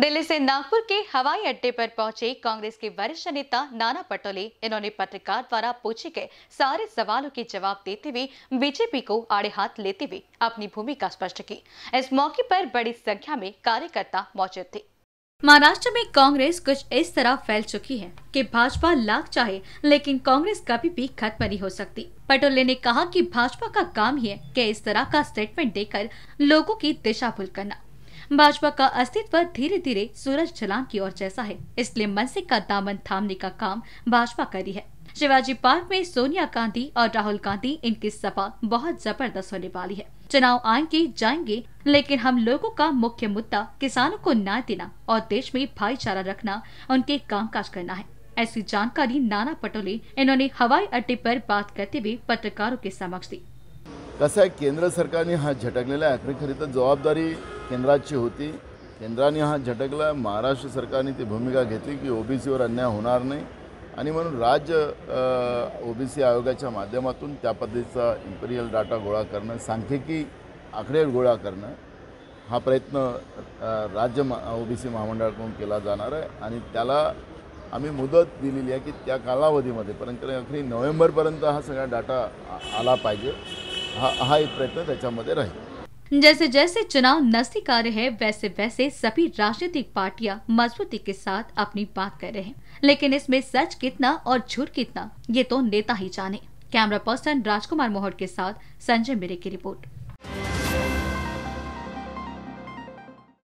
दिल्ली से नागपुर के हवाई अड्डे पर पहुंचे कांग्रेस के वरिष्ठ नेता नाना पटोले इन्होंने पत्रकार द्वारा पूछे गए सारे सवालों के जवाब देते हुए बीजेपी को आड़े हाथ लेते हुए अपनी भूमिका स्पष्ट की इस मौके पर बड़ी संख्या में कार्यकर्ता मौजूद थे महाराष्ट्र में कांग्रेस कुछ इस तरह फैल चुकी है कि भाजपा लाख चाहे लेकिन कांग्रेस कभी भी खत्म नहीं हो सकती पटोले ने कहा कि भाजपा का काम ही है कि इस तरह का स्टेटमेंट देकर लोगों की दिशा भूल करना भाजपा का अस्तित्व धीरे धीरे सूरज ढलान की ओर जैसा है इसलिए मनसे का दामन थामने का काम भाजपा कर रही है शिवाजी पार्क में सोनिया गांधी और राहुल गांधी इनकी सपा बहुत जबरदस्त होने वाली है चुनाव आएंगे जाएंगे लेकिन हम लोगों का मुख्य मुद्दा किसानों को न्याय देना और देश में भाईचारा रखना उनके कामकाज करना है ऐसी जानकारी नाना पटोले इन्होंने हवाई अड्डे पर बात करते हुए पत्रकारों के समक्ष दी कसा केंद्र सरकार ने झटकलेला आहे खरी खरीद जवाबदारी केंद्राची होती केंद्राने हा झटकला महाराष्ट्र सरकारने ती भूमिका घेतली की ओबीसीवर अन्याय होणार नाही आणि म्हणून राज्य ओबीसी आयोगाच्या माध्यमातून त्या पद्धतीचा इम्पिरियल डाटा गोळा करणं सांख्यिकी आकडे गोळा करणं हा प्रयत्न राज्य मा सी महामंडळाकडून केला जाणार आहे आणि त्याला आम्ही मुदत दिलेली आहे की त्या कालावधीमध्ये परंतु अखेरी नोव्हेंबरपर्यंत हा सगळा डाटा आला पाहिजे हा हा एक प्रयत्न त्याच्यामध्ये राहील जैसे जैसे चुनाव नजदीक आ रहे हैं वैसे वैसे सभी राजनीतिक पार्टियां मजबूती के साथ अपनी बात कर रहे हैं लेकिन इसमें सच कितना और झूठ कितना ये तो नेता ही जाने कैमरा पर्सन राजकुमार मोहर के साथ संजय मेरे की रिपोर्ट